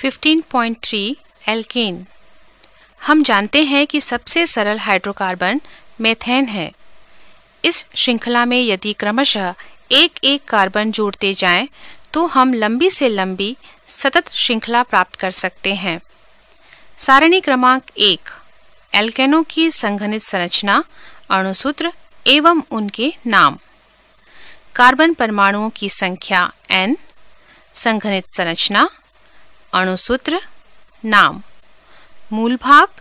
15.3 alkene हम जानते हैं कि सबसे सरल हाइड्रोकार्बन मेथेन है इस श्रृंखला में यदि क्रमशः एक एक कार्बन जोड़ते जाएं, तो हम लंबी से लंबी सतत श्रृंखला प्राप्त कर सकते हैं सारणी क्रमांक एक एल्केनों की संघनित संरचना अणुसूत्र एवं उनके नाम कार्बन परमाणुओं की संख्या n संघनित संरचना अणुसूत्र नाम मूल भाग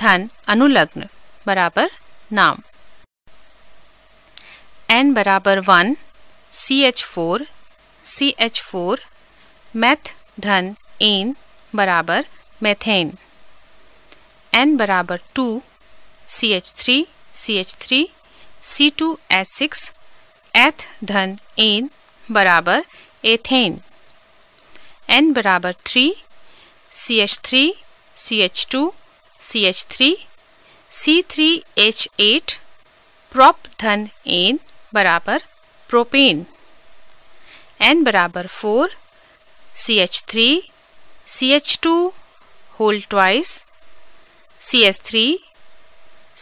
धन अनुलग्न बराबर नाम एन बराबर one C H four C H four meth धन एन बराबर मैथेन एन बराबर two C H three C H three C two H six eth धन एन बराबर एथेन एन बराबर three C H three C H two C H three C three H eight prop धन N बराबर propane N बराबर four C H three C H two whole twice C H three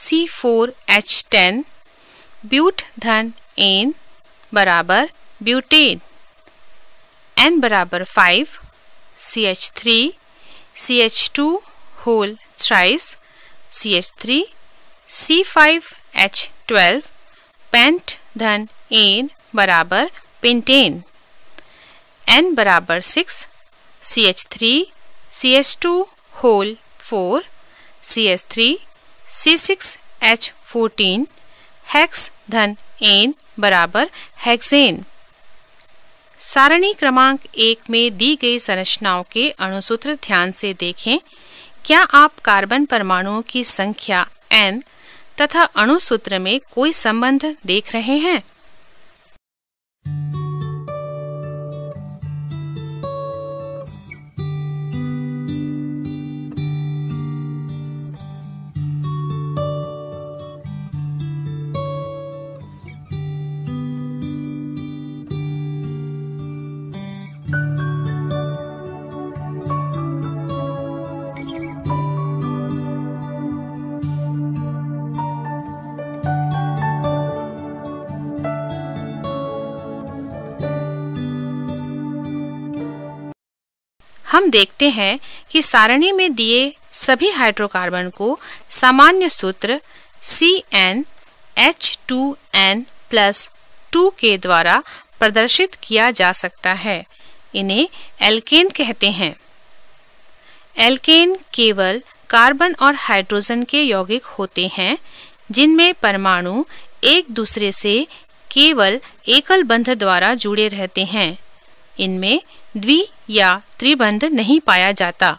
C four H ten but धन N बराबर butane N बराबर five C H three C H two whole thrice C H three C five H twelve pent धन N बराबर pentane N बराबर six C H three C H two whole four C H three C six H fourteen hex धन N बराबर hexane सारणी क्रमांक एक में दी गई संरचनाओं के अणुसूत्र ध्यान से देखें क्या आप कार्बन परमाणुओं की संख्या n तथा अणुसूत्र में कोई संबंध देख रहे हैं हम देखते हैं कि सारणी में दिए सभी हाइड्रोकार्बन को सामान्य सूत्र C N H two N plus two के द्वारा प्रदर्शित किया जा सकता है इन्हें एल्केन कहते हैं एल्केन केवल कार्बन और हाइड्रोजन के यौगिक होते हैं जिनमें परमाणु एक दूसरे से केवल एकल बंध द्वारा जुड़े रहते हैं इनमें द्वि या त्रिबंध नहीं पाया जाता